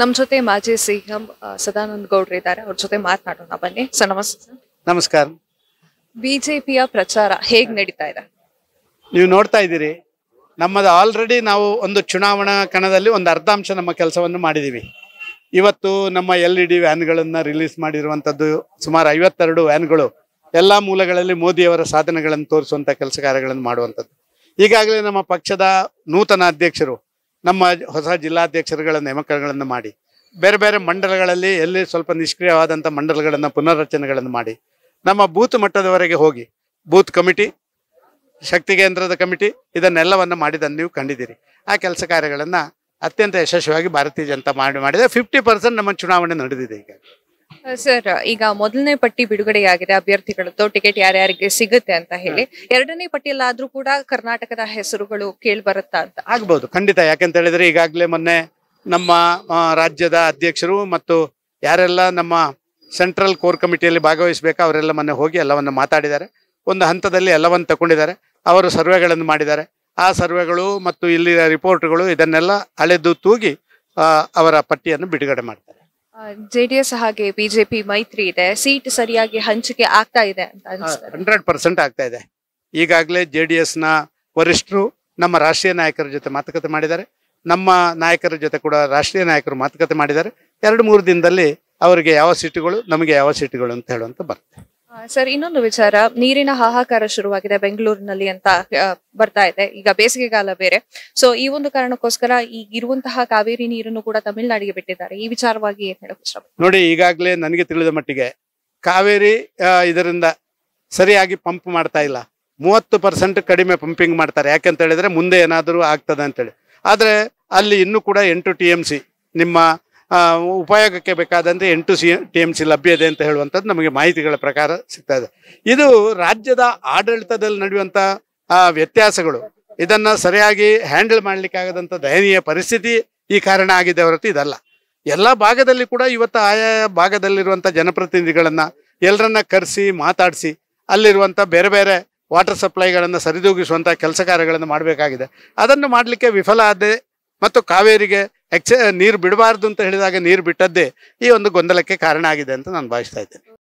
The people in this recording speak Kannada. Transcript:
ನಮ್ಮ ಜೊತೆ ಮಾಜಿ ಸಿಎಂ ಸದಾನಂದ ಗೌಡ್ರ ಇದ್ದಾರೆ ಅವ್ರ ಜೊತೆ ಮಾತನಾಡೋಣ ಬನ್ನಿ ಸರ್ ನಮಸ್ತೆ ನಮಸ್ಕಾರ ಬಿಜೆಪಿಯ ಪ್ರಚಾರ ಹೇಗ್ ನಡೀತಾ ಇದೆ ನೀವು ನೋಡ್ತಾ ಇದ್ದೀರಿ ನಮ್ಮದು ಆಲ್ರೆಡಿ ನಾವು ಒಂದು ಚುನಾವಣಾ ಕಣದಲ್ಲಿ ಒಂದು ಅರ್ಧಾಂಶ ನಮ್ಮ ಕೆಲಸವನ್ನು ಮಾಡಿದ್ದೀವಿ ಇವತ್ತು ನಮ್ಮ ಎಲ್ ಇ ಡಿ ವ್ಯಾನ್ಗಳನ್ನು ರಿಲೀಸ್ ಮಾಡಿರುವಂಥದ್ದು ಸುಮಾರು ಐವತ್ತೆರಡು ವ್ಯಾನ್ಗಳು ಎಲ್ಲ ಮೂಲಗಳಲ್ಲಿ ಮೋದಿಯವರ ಸಾಧನೆಗಳನ್ನು ತೋರಿಸುವಂಥ ಕೆಲಸ ಕಾರ್ಯಗಳನ್ನು ಮಾಡುವಂಥದ್ದು ಈಗಾಗಲೇ ನಮ್ಮ ಪಕ್ಷದ ನೂತನ ಅಧ್ಯಕ್ಷರು ನಮ್ಮ ಹೊಸ ಜಿಲ್ಲಾಧ್ಯಕ್ಷರುಗಳ ನೇಮಕಗಳನ್ನು ಮಾಡಿ ಬೇರೆ ಬೇರೆ ಮಂಡಲಗಳಲ್ಲಿ ಎಲ್ಲಿ ಸ್ವಲ್ಪ ನಿಷ್ಕ್ರಿಯವಾದಂಥ ಮಂಡಲಗಳನ್ನು ಪುನರ್ರಚನೆಗಳನ್ನು ಮಾಡಿ ನಮ್ಮ ಬೂತ್ ಮಟ್ಟದವರೆಗೆ ಹೋಗಿ ಬೂತ್ ಕಮಿಟಿ ಶಕ್ತಿ ಕೇಂದ್ರದ ಕಮಿಟಿ ಇದನ್ನೆಲ್ಲವನ್ನು ಮಾಡಿದ್ದನ್ನು ನೀವು ಕಂಡಿದ್ದೀರಿ ಆ ಕೆಲಸ ಕಾರ್ಯಗಳನ್ನು ಅತ್ಯಂತ ಯಶಸ್ವಿಯಾಗಿ ಭಾರತೀಯ ಜನತಾ ಮಾಡಿ ಮಾಡಿದೆ ಫಿಫ್ಟಿ ಪರ್ಸೆಂಟ್ ನಮ್ಮ ಚುನಾವಣೆ ನಡೆದಿದೆ ಈಗ ಸರ್ ಈಗ ಮೊದಲನೇ ಪಟ್ಟಿ ಬಿಡುಗಡೆಯಾಗಿದೆ ಅಭ್ಯರ್ಥಿಗಳದ್ದು ಟಿಕೆಟ್ ಯಾರ್ಯಾರಿಗೆ ಸಿಗುತ್ತೆ ಅಂತ ಹೇಳಿ ಎರಡನೇ ಪಟ್ಟಿಯಲ್ಲಾದ್ರೂ ಕೂಡ ಕರ್ನಾಟಕದ ಹೆಸರುಗಳು ಕೇಳಿ ಬರುತ್ತಾ ಅಂತ ಆಗ್ಬಹುದು ಖಂಡಿತ ಯಾಕೆಂತ ಹೇಳಿದ್ರೆ ಈಗಾಗಲೇ ಮೊನ್ನೆ ನಮ್ಮ ರಾಜ್ಯದ ಅಧ್ಯಕ್ಷರು ಮತ್ತು ಯಾರೆಲ್ಲ ನಮ್ಮ ಸೆಂಟ್ರಲ್ ಕೋರ್ ಕಮಿಟಿಯಲ್ಲಿ ಭಾಗವಹಿಸಬೇಕು ಅವರೆಲ್ಲ ಮೊನ್ನೆ ಹೋಗಿ ಎಲ್ಲವನ್ನು ಮಾತಾಡಿದ್ದಾರೆ ಒಂದು ಹಂತದಲ್ಲಿ ಎಲ್ಲವನ್ನು ತಗೊಂಡಿದ್ದಾರೆ ಅವರು ಸರ್ವೆಗಳನ್ನು ಮಾಡಿದ್ದಾರೆ ಆ ಸರ್ವೆಗಳು ಮತ್ತು ಇಲ್ಲಿ ರಿಪೋರ್ಟ್ಗಳು ಇದನ್ನೆಲ್ಲ ಅಳೆದು ತೂಗಿ ಅವರ ಪಟ್ಟಿಯನ್ನು ಬಿಡುಗಡೆ ಮಾಡ್ತಾರೆ ಜೆಡಿಎಸ್ ಎಸ್ ಹಾಗೆ ಬಿಜೆಪಿ ಮೈತ್ರಿ ಇದೆ ಸೀಟ್ ಸರಿಯಾಗಿ ಹಂಚಿಕೆ ಆಗ್ತಾ ಇದೆ ಹಂಡ್ರೆಡ್ ಪರ್ಸೆಂಟ್ ಆಗ್ತಾ ಇದೆ ಈಗಾಗಲೇ ಜೆ ಡಿ ಎಸ್ನ ವರಿಷ್ಠರು ನಮ್ಮ ರಾಷ್ಟ್ರೀಯ ನಾಯಕರ ಜೊತೆ ಮಾತುಕತೆ ಮಾಡಿದ್ದಾರೆ ನಮ್ಮ ನಾಯಕರ ಜೊತೆ ಕೂಡ ರಾಷ್ಟ್ರೀಯ ನಾಯಕರು ಮಾತುಕತೆ ಮಾಡಿದ್ದಾರೆ ಎರಡು ಮೂರು ದಿನದಲ್ಲಿ ಅವರಿಗೆ ಯಾವ ಸೀಟುಗಳು ನಮಗೆ ಯಾವ ಸೀಟುಗಳು ಅಂತ ಹೇಳುವಂತ ಬರ್ತದೆ ಸರ್ ಇನ್ನೊಂದು ವಿಚಾರ ನೀರಿನ ಹಾಹಾಕಾರ ಶುರುವಾಗಿದೆ ಬೆಂಗಳೂರಿನಲ್ಲಿ ಅಂತ ಬರ್ತಾ ಇದೆ ಈಗ ಬೇಸಿಗೆಗಾಲ ಬೇರೆ ಸೊ ಈ ಒಂದು ಕಾರಣಕ್ಕೋಸ್ಕರ ಈ ಇರುವಂತಹ ಕಾವೇರಿ ನೀರನ್ನು ಕೂಡ ತಮಿಳುನಾಡಿಗೆ ಬಿಟ್ಟಿದ್ದಾರೆ ಈ ವಿಚಾರವಾಗಿ ಏನ್ ಹೇಳಕ್ ನೋಡಿ ಈಗಾಗಲೇ ನನಗೆ ತಿಳಿದ ಮಟ್ಟಿಗೆ ಕಾವೇರಿ ಇದರಿಂದ ಸರಿಯಾಗಿ ಪಂಪ್ ಮಾಡ್ತಾ ಇಲ್ಲ ಮೂವತ್ತು ಪರ್ಸೆಂಟ್ ಕಡಿಮೆ ಪಂಪಿಂಗ್ ಮಾಡ್ತಾರೆ ಯಾಕೆಂತ ಹೇಳಿದ್ರೆ ಮುಂದೆ ಏನಾದರೂ ಆಗ್ತದೆ ಅಂತೇಳಿ ಆದ್ರೆ ಅಲ್ಲಿ ಇನ್ನೂ ಕೂಡ ಎಂಟು ಟಿ ನಿಮ್ಮ ಉಪಯೋಗಕ್ಕೆ ಬೇಕಾದಂತೆ ಎಂಟು ಸಿ ಟಿ ಎಮ್ ಸಿ ಲಭ್ಯ ಇದೆ ಅಂತ ಹೇಳುವಂಥದ್ದು ನಮಗೆ ಮಾಹಿತಿಗಳ ಪ್ರಕಾರ ಸಿಗ್ತಾ ಇದೆ ಇದು ರಾಜ್ಯದ ಆಡಳಿತದಲ್ಲಿ ನಡೆಯುವಂಥ ವ್ಯತ್ಯಾಸಗಳು ಇದನ್ನು ಸರಿಯಾಗಿ ಹ್ಯಾಂಡಲ್ ಮಾಡಲಿಕ್ಕಾಗದಂಥ ದಯನೀಯ ಪರಿಸ್ಥಿತಿ ಈ ಕಾರಣ ಆಗಿದೆ ಹೊರತು ಇದಲ್ಲ ಎಲ್ಲ ಭಾಗದಲ್ಲಿ ಕೂಡ ಇವತ್ತು ಆಯಾ ಭಾಗದಲ್ಲಿರುವಂಥ ಜನಪ್ರತಿನಿಧಿಗಳನ್ನು ಎಲ್ಲರನ್ನ ಕರೆಸಿ ಮಾತಾಡಿಸಿ ಅಲ್ಲಿರುವಂಥ ಬೇರೆ ಬೇರೆ ವಾಟರ್ ಸಪ್ಲೈಗಳನ್ನು ಸರಿದೂಗಿಸುವಂಥ ಕೆಲಸ ಕಾರ್ಯಗಳನ್ನು ಮಾಡಬೇಕಾಗಿದೆ ಅದನ್ನು ಮಾಡಲಿಕ್ಕೆ ವಿಫಲ ಆದೆ ಮತ್ತು ಕಾವೇರಿಗೆ ಎಕ್ಚ ನೀರು ಬಿಡಬಾರ್ದು ಅಂತ ಹೇಳಿದಾಗ ನೀರು ಬಿಟ್ಟದ್ದೇ ಈ ಒಂದು ಗೊಂದಲಕ್ಕೆ ಕಾರಣ ಆಗಿದೆ ಅಂತ ನಾನು ಭಾವಿಸ್ತಾ ಇದ್ದೇನೆ